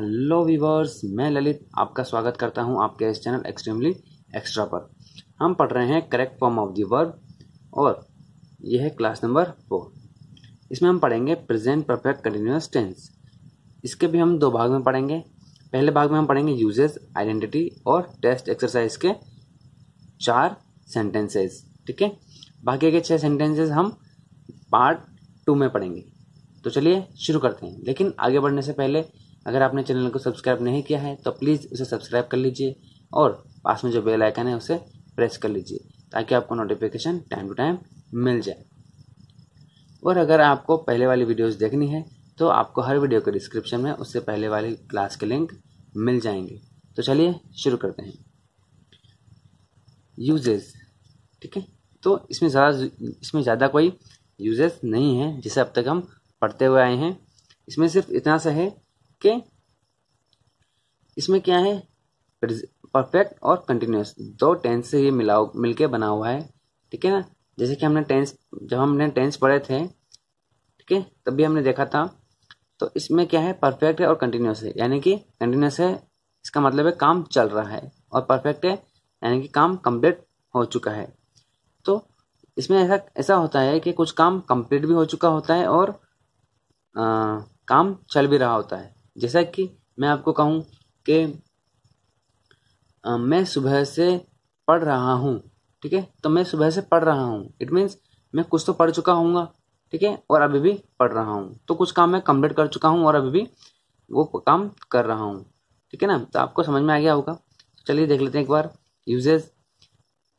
hello viewers मैं ललित आपका स्वागत करता हूं आपके इस चैनल एक्सट्रीमली एक्स्ट्रा पर हम पढ़ रहे हैं correct form of the verb और यह है क्लास नंबर फोर इसमें हम पढ़ेंगे प्रेजेंट परफेक्ट कंटिन्यूस टेंस इसके भी हम दो भाग में पढ़ेंगे पहले भाग में हम पढ़ेंगे यूजेस आइडेंटिटी और टेस्ट एक्सरसाइज के चार सेंटेंसेस ठीक है बाकी के छह सेंटेंसेस हम पार्ट टू में पढ़ेंगे तो चलिए शुरू करते हैं लेकिन आगे बढ़ने से पहले अगर आपने चैनल को सब्सक्राइब नहीं किया है तो प्लीज़ उसे सब्सक्राइब कर लीजिए और पास में जो बेल आइकन है उसे प्रेस कर लीजिए ताकि आपको नोटिफिकेशन टाइम टू टाइम मिल जाए और अगर आपको पहले वाली वीडियोस देखनी है तो आपको हर वीडियो के डिस्क्रिप्शन में उससे पहले वाली क्लास के लिंक मिल जाएंगे तो चलिए शुरू करते हैं यूजेस ठीक है तो इसमें ज़्यादा इसमें ज़्यादा कोई यूजेस नहीं है जिसे अब तक हम पढ़ते हुए आए हैं इसमें सिर्फ इतना सा है ओके इसमें क्या है परफेक्ट और कंटिन्यूस दो टेंस से ये मिला मिलके बना हुआ है ठीक है ना जैसे कि हमने टेंस जब हमने टेंस पढ़े थे ठीक है तब भी हमने देखा था तो इसमें क्या है परफेक्ट है और कंटिन्यूस है यानी कि कंटिन्यूस है इसका मतलब है काम चल रहा है और परफेक्ट है यानी कि काम कंप्लीट हो चुका है तो इसमें ऐसा ऐसा होता है कि कुछ काम कंप्लीट भी हो चुका होता है और आ, काम चल भी रहा होता है जैसा कि मैं आपको कहूँ कि मैं सुबह से पढ़ रहा हूँ ठीक है तो मैं सुबह से पढ़ रहा हूँ इट मीन्स मैं कुछ तो पढ़ चुका हूँ ठीक है और अभी भी पढ़ रहा हूँ तो कुछ काम मैं कंप्लीट कर चुका हूँ और अभी भी वो काम कर रहा हूँ ठीक है ना तो आपको समझ में आ गया होगा तो चलिए देख लेते हैं एक बार यूजेज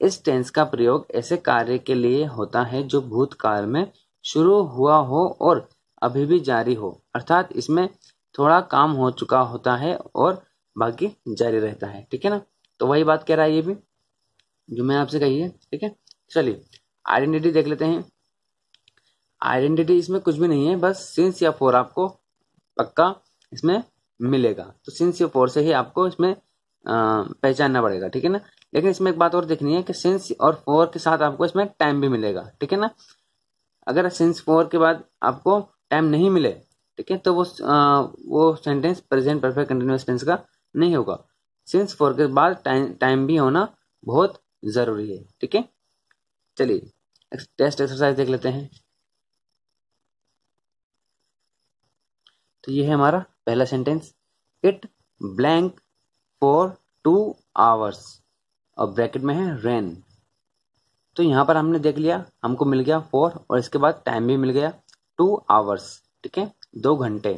इस टेंस का प्रयोग ऐसे कार्य के लिए होता है जो भूतकाल में शुरू हुआ हो और अभी भी जारी हो अर्थात इसमें थोड़ा काम हो चुका होता है और बाकी जारी रहता है ठीक है ना तो वही बात कह रहा है ये भी जो मैं आपसे कही है ठीक है चलिए आइडेंटिटी देख लेते हैं आइडेंटिटी इसमें कुछ भी नहीं है बस सिंस या फोर आपको पक्का इसमें मिलेगा तो सिंस या फोर से ही आपको इसमें पहचानना पड़ेगा ठीक है ना लेकिन इसमें एक बात और देखनी है कि सिंस और फोर के साथ आपको इसमें टाइम भी मिलेगा ठीक है ना अगर सिंस फोर के बाद आपको टाइम नहीं मिले ठीक है तो वो आ, वो sentence present perfect continuous tense का नहीं होगा सिंस फोर के बाद टाइम टाइम भी होना बहुत ज़रूरी है ठीक है चलिए टेस्ट एक्सरसाइज देख लेते हैं तो ये है हमारा पहला sentence it blank for two hours और ब्रैकेट में है रेन तो यहाँ पर हमने देख लिया हमको मिल गया फोर और इसके बाद टाइम भी मिल गया टू आवर्स ठीक है दो घंटे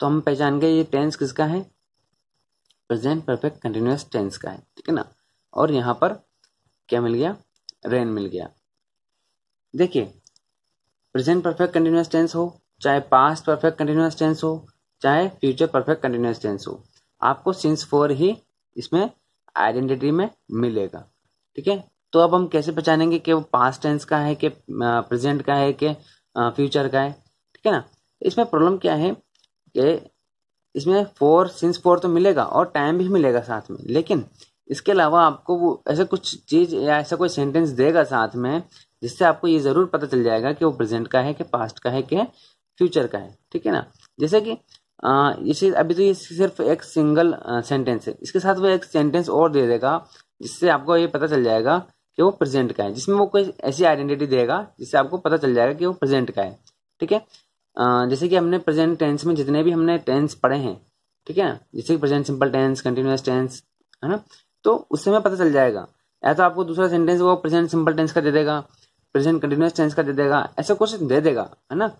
तो हम पहचान गए ये टेंस किसका है प्रेजेंट परफेक्ट कंटिन्यूस टेंस का है ठीक है ना और यहाँ पर क्या मिल गया रेन मिल गया देखिए प्रेजेंट परफेक्ट कंटिन्यूस टेंस हो चाहे पास्ट परफेक्ट कंटिन्यूस टेंस हो चाहे फ्यूचर परफेक्ट कंटिन्यूस टेंस हो आपको सिंस फोर ही इसमें आइडेंटिटी में मिलेगा ठीक है तो अब हम कैसे पहचानेंगे कि वो पास्ट टेंस का है कि प्रेजेंट का है कि फ्यूचर का है ठीक है ना इसमें प्रॉब्लम क्या है कि इसमें फोर सिंस फोर तो मिलेगा और टाइम भी मिलेगा साथ में लेकिन इसके अलावा आपको वो ऐसा कुछ चीज या ऐसा कोई सेंटेंस देगा साथ में जिससे आपको ये ज़रूर पता चल जाएगा कि वो प्रेजेंट का है कि पास्ट का है कि फ्यूचर का है ठीक है ना जैसे कि जैसे अभी तो ये सिर्फ एक सिंगल सेंटेंस है इसके साथ वो एक सेंटेंस और दे देगा जिससे आपको ये पता चल जाएगा कि वो प्रेजेंट का है जिसमें वो कोई ऐसी आइडेंटिटी देगा जिससे आपको पता चल जाएगा कि वो प्रेजेंट का है ठीक है जैसे कि हमने प्रेजेंट टेंस में जितने भी हमने टेंस पढ़े हैं ठीक है जैसे कि present simple tense continuous tense है ना तो उससे हमें पता चल जाएगा या तो आपको दूसरा सेंटेंस वो प्रेजेंट सिंपल टेंस का दे देगा प्रेजेंट कंटिन्यूस टेंस का दे देगा ऐसा कुछ दे देगा है ना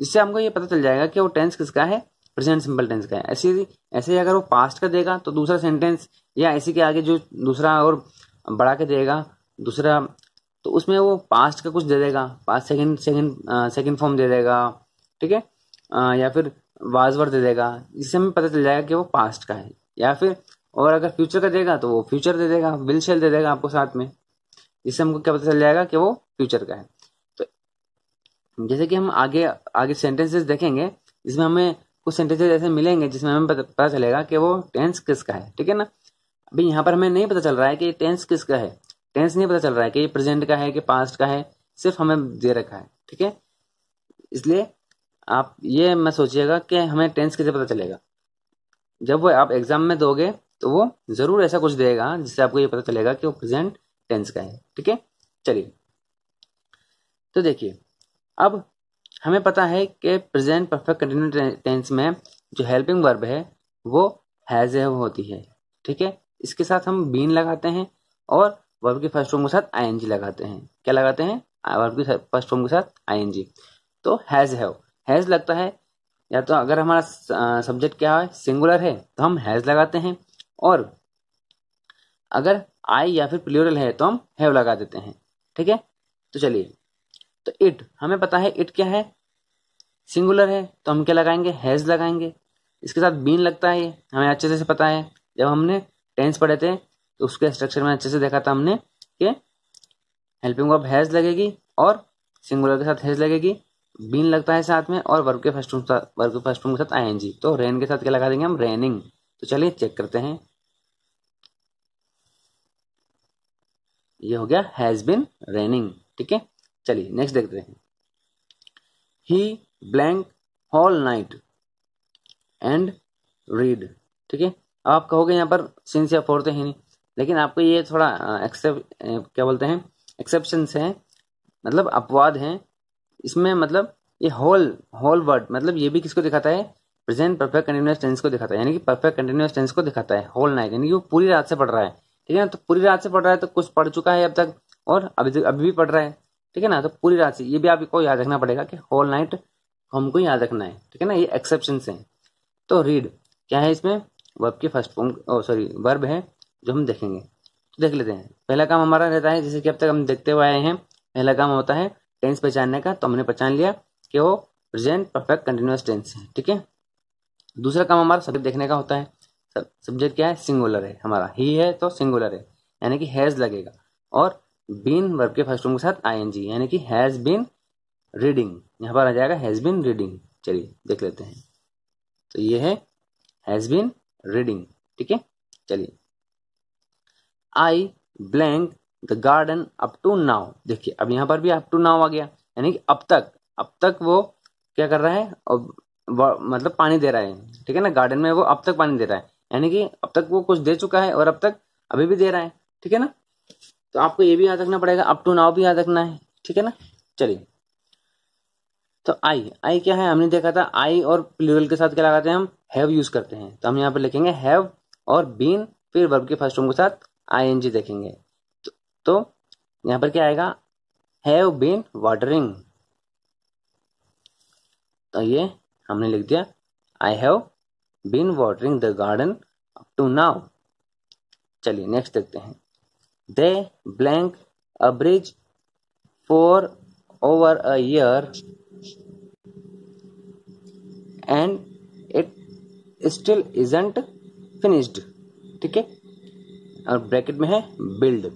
इससे हमको ये पता चल जाएगा कि वो टेंस किसका है प्रेजेंट सिंपल टेंस का है ऐसे ऐसे ही अगर वो पास्ट का देगा तो दूसरा सेंटेंस या ऐसे के आगे जो दूसरा और बढ़ा के देगा दूसरा तो उसमें वो पास्ट का कुछ दे देगा past second second second form दे देगा ठीक है या फिर वाजवर दे देगा जिससे हमें पता चल जाएगा कि वो पास्ट का है या फिर और अगर फ्यूचर का देगा तो वो फ्यूचर दे देगा विल शेल दे देगा आपको साथ में जिससे हमको क्या पता चल जाएगा कि वो फ्यूचर का है तो जैसे कि हम आगे आगे सेंटेंसेस देखेंगे जिसमें हमें कुछ सेंटेंसेज ऐसे मिलेंगे जिसमें हमें पता चलेगा कि वो टेंस किसका है ठीक है ना अभी यहाँ पर हमें नहीं पता चल रहा है कि टेंस किसका है टेंस नहीं पता चल रहा है कि ये प्रेजेंट का है कि पास्ट का है सिर्फ हमें दे रखा है ठीक है इसलिए आप ये मैं सोचिएगा कि हमें टेंस कैसे पता चलेगा जब वो आप एग्ज़ाम में दोगे तो वो ज़रूर ऐसा कुछ देगा जिससे आपको ये पता चलेगा कि वो प्रेजेंट टेंस का है ठीक है चलिए तो देखिए अब हमें पता है कि प्रेजेंट परफेक्ट कंटिन्यू टेंस में जो हेल्पिंग वर्ब है वो हैज़ हैव होती है ठीक है इसके साथ हम बीन लगाते हैं और वर्ब के फर्स्ट फॉर्म के साथ आई लगाते हैं क्या लगाते हैं वर्ब के फर्स्ट फॉर्म के साथ आई तो हैज़ हैव हैज़ लगता है या तो अगर हमारा सब्जेक्ट क्या है सिंगुलर है तो हम हैज़ लगाते हैं और अगर आई या फिर प्लूरल है तो हम हैव लगा देते हैं ठीक है तो चलिए तो इट हमें पता है इट क्या है सिंगुलर है तो हम क्या लगाएंगे हैज़ लगाएंगे इसके साथ बीन लगता है ये हमें अच्छे से पता है जब हमने टेंस पढ़े थे तो उसके स्ट्रक्चर में अच्छे से देखा था हमने कि हेल्पिंग वर्ब हैज़ लगेगी और सिंगुलर के साथ हैज़ लगेगी बीन लगता है साथ में और वर्ग के फर्स्ट साथ वर्ग के फर्स्ट रूम के साथ आईएनजी तो रेन के साथ क्या लगा देंगे हम रेनिंग तो चलिए चेक करते हैं ये हो गया हैज बिन रेनिंग ठीक है चलिए नेक्स्ट देखते हैं he blank all night and read ठीक है अब आप कहोगे यहाँ पर सिंस या फोर तो नहीं लेकिन आपको ये थोड़ा एक्सेप्ट क्या बोलते हैं एक्सेप्शन है मतलब अपवाद हैं इसमें मतलब ये होल होल वर्ड मतलब ये भी किसको दिखाता है प्रेजेंट परफेक्ट कंटिन्यूस टेंस को दिखाता है यानी कि परफेक्ट कंटिन्यूस टेंस को दिखाता है होल नाइट यानी कि वो पूरी रात से पढ़ रहा है ठीक है ना तो पूरी रात से पढ़ रहा है तो कुछ पढ़ चुका है अब तक और अभी तक अभी भी पढ़ रहा है ठीक है ना तो पूरी रात से ये भी आपको याद रखना पड़ेगा कि होल नाइट हमको याद रखना है ठीक है ना ये एक्सेप्शन है तो रीड क्या है इसमें वर्ब की फर्स्ट फॉर्म सॉरी वर्ब है जो हम देखेंगे देख लेते हैं पहला काम हमारा रहता है जैसे कि अब तक हम देखते हुए आए हैं पहला काम होता है टेंस पहचानने का तो हमने पहचान लिया कि वो प्रेजेंट परफेक्ट कंटिन्यूस टेंस है ठीक है दूसरा काम हमारा सब्जेक्ट देखने का होता है सब्जेक्ट क्या है सिंगुलर है हमारा ही है तो सिंगुलर है यानी कि हैज़ लगेगा और बीन वर्ब के फर्स्ट रूम के साथ आईएनजी यानी कि हैज़ बीन रीडिंग यहाँ पर आ जाएगा हैज़ बीन रीडिंग चलिए देख लेते हैं तो ये है हैज़ बीन रीडिंग ठीक है चलिए I blank the garden up to now देखिए अब यहाँ पर भी अप टू नाउ आ गया यानी कि अब तक अब तक वो क्या कर रहा है और मतलब पानी दे रहा है ठीक है ना गार्डन में वो अब तक पानी दे रहा है यानी कि अब तक वो कुछ दे चुका है और अब तक अभी भी दे रहा है ठीक है ना तो आपको ये भी याद रखना पड़ेगा अप टू नाउ भी याद रखना है ठीक है ना चलिए तो आई आई क्या है हमने देखा था आई और प्लूरल के साथ क्या लगाते हैं हम हैव यूज करते हैं तो हम यहाँ पर लिखेंगे हैव और बीन फिर वर्ब के फर्स्ट फॉर्म के साथ आई एन जी देखेंगे तो यहां पर क्या आएगा हैव बीन वाटरिंग तो ये हमने लिख दिया I have been watering the garden up to now चलिए नेक्स्ट देखते हैं they blank a bridge for over a year and it still isn't finished ठीक है और ब्रैकेट में है बिल्ड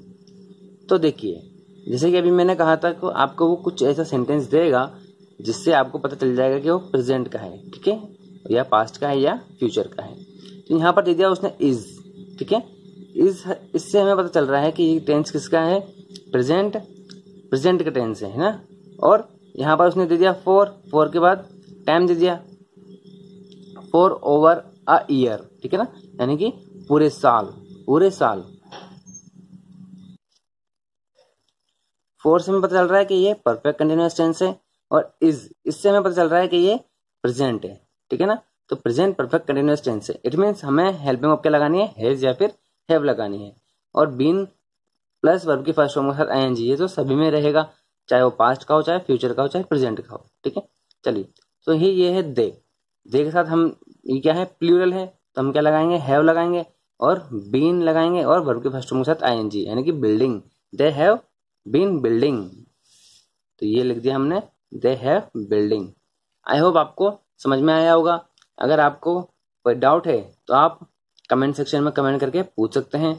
तो देखिए जैसे कि अभी मैंने कहा था कि आपको वो कुछ ऐसा सेंटेंस देगा जिससे आपको पता चल जाएगा कि वो प्रेजेंट का है ठीक है या पास्ट का है या फ्यूचर का है तो यहाँ पर दे दिया उसने इज ठीक है इज इससे हमें पता चल रहा है कि ये टेंस किसका है प्रेजेंट प्रेजेंट का टेंस है ना और यहाँ पर उसने दे दिया फोर फोर के बाद टाइम दे दिया फोर ओवर अ ईयर ठीक है ना यानी कि पूरे साल पूरे साल फोर से हमें पता चल रहा है कि ये परफेक्ट कंटिन्यूस टेंस है और इज इससे हमें पता चल रहा है कि ये प्रेजेंट है ठीक है ना तो प्रेजेंट परफेक्ट कंटिन्यूस टेंस है इट मीन्स हमें हेल्पिंग ऑफ क्या लगानी है हैज या फिर हैव लगानी है और बीन प्लस वर्ब की फर्स्ट फॉर्म के साथ आई एन जी ये तो सभी में रहेगा चाहे वो पास्ट का हो चाहे फ्यूचर का हो चाहे प्रेजेंट का हो ठीक है चलिए तो ही ये है दे दे के साथ हम ये क्या है प्लूरल है तो हम क्या लगाएंगे हैव लगाएंगे और बीन लगाएंगे और वर्ब के फर्स्ट फॉर्म के साथ आई एन जी यानी कि building they have been building तो ये लिख दिया हमने they have building I hope आपको समझ में आया होगा अगर आपको कोई डाउट है तो आप कमेंट सेक्शन में कमेंट करके पूछ सकते हैं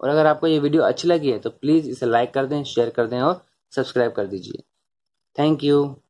और अगर आपको ये वीडियो अच्छी लगी है तो प्लीज़ इसे लाइक कर दें शेयर कर दें और सब्सक्राइब कर दीजिए थैंक यू